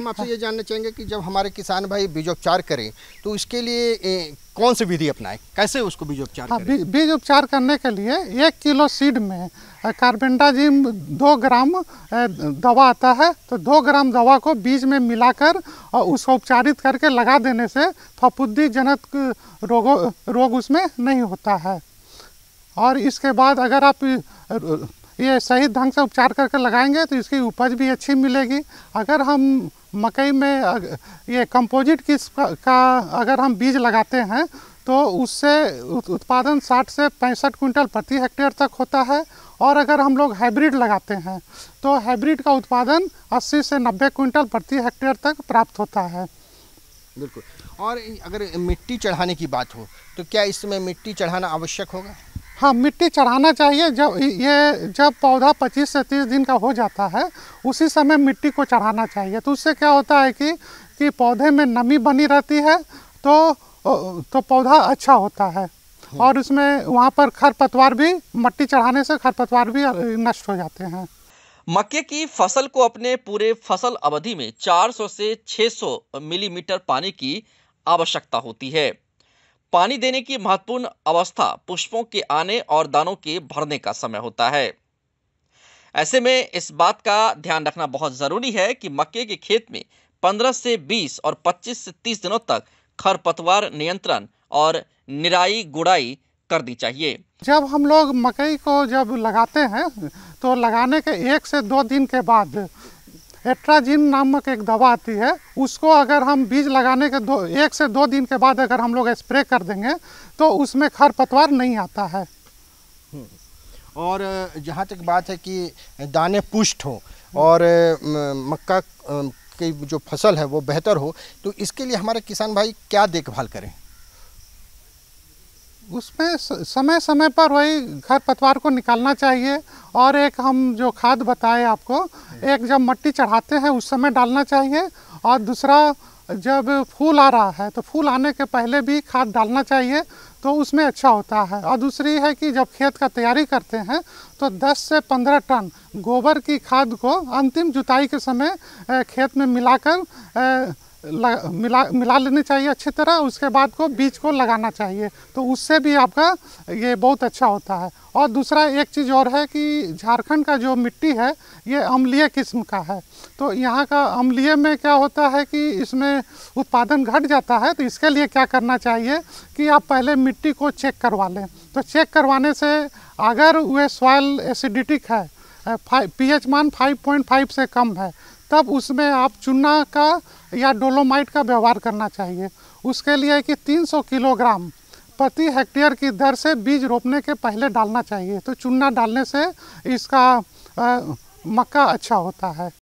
हम आपसे हाँ। ये जानना चाहेंगे कि जब हमारे किसान भाई बीजोपचार करें तो इसके लिए ए, कौन सी विधि अपनाएं कैसे उसको बीजोपचार हाँ, बीजोपचार करने के लिए एक किलो सीड में कार्बेंडाजिम दो ग्राम दवा आता है तो दो ग्राम दवा को बीज में मिलाकर और उसको उपचारित करके लगा देने से फपुद्दी जनक रोगों रोग उसमें नहीं होता है और इसके बाद अगर आप ये सही ढंग से उपचार करके लगाएंगे तो इसकी उपज भी अच्छी मिलेगी अगर हम मकई में ये कंपोजिट किस्म का अगर हम बीज लगाते हैं तो उससे उत्पादन 60 से पैंसठ क्विंटल प्रति हेक्टेयर तक होता है और अगर हम लोग हाइब्रिड लगाते हैं तो हाइब्रिड का उत्पादन 80 से 90 क्विंटल प्रति हेक्टेयर तक प्राप्त होता है बिल्कुल और अगर मिट्टी चढ़ाने की बात हो तो क्या इसमें मिट्टी चढ़ाना आवश्यक होगा हाँ मिट्टी चढ़ाना चाहिए जब ये जब पौधा 25 से 30 दिन का हो जाता है उसी समय मिट्टी को चढ़ाना चाहिए तो उससे क्या होता है कि कि पौधे में नमी बनी रहती है तो तो पौधा अच्छा होता है हाँ। और उसमें वहाँ पर खरपतवार भी मिट्टी चढ़ाने से खरपतवार भी नष्ट हो जाते हैं मक्के की फसल को अपने पूरे फसल अवधि में 400 से 600 मिलीमीटर पानी की आवश्यकता होती है पानी देने की महत्वपूर्ण अवस्था पुष्पों के आने और दानों के भरने का समय होता है ऐसे में इस बात का ध्यान रखना बहुत जरूरी है कि मक्के के खेत में 15 से 20 और 25 से 30 दिनों तक खरपतवार नियंत्रण और निराई गुड़ाई कर दी चाहिए जब हम लोग मकई को जब लगाते हैं तो लगाने के एक से दो दिन के बाद एट्राजिन नामक एक दवा आती है उसको अगर हम बीज लगाने के दो एक से दो दिन के बाद अगर हम लोग स्प्रे कर देंगे तो उसमें खरपतवार नहीं आता है हम्म। और जहाँ तक बात है कि दाने पुष्ट हों और मक्का की जो फसल है वो बेहतर हो तो इसके लिए हमारे किसान भाई क्या देखभाल करें उसमें समय समय पर वही खर पतवार को निकालना चाहिए और एक हम जो खाद बताए आपको एक जब मट्टी चढ़ाते हैं उस समय डालना चाहिए और दूसरा जब फूल आ रहा है तो फूल आने के पहले भी खाद डालना चाहिए तो उसमें अच्छा होता है और दूसरी है कि जब खेत का तैयारी करते हैं तो 10 से 15 टन गोबर की खाद को अंतिम जुताई के समय खेत में मिलाकर मिला मिला लेनी चाहिए अच्छी तरह उसके बाद को बीज को लगाना चाहिए तो उससे भी आपका ये बहुत अच्छा होता है और दूसरा एक चीज़ और है कि झारखंड का जो मिट्टी है ये अम्लीय किस्म का है तो यहाँ का अम्लीय में क्या होता है कि इसमें उत्पादन घट जाता है तो इसके लिए क्या करना चाहिए कि आप पहले मिट्टी को चेक करवा लें तो चेक करवाने से अगर वह सॉयल एसिडिटिक है पी मान 5.5 से कम है तब उसमें आप चूना का या डोलोमाइट का व्यवहार करना चाहिए उसके लिए कि 300 किलोग्राम प्रति हेक्टेयर की दर से बीज रोपने के पहले डालना चाहिए तो चूना डालने से इसका आ, मक्का अच्छा होता है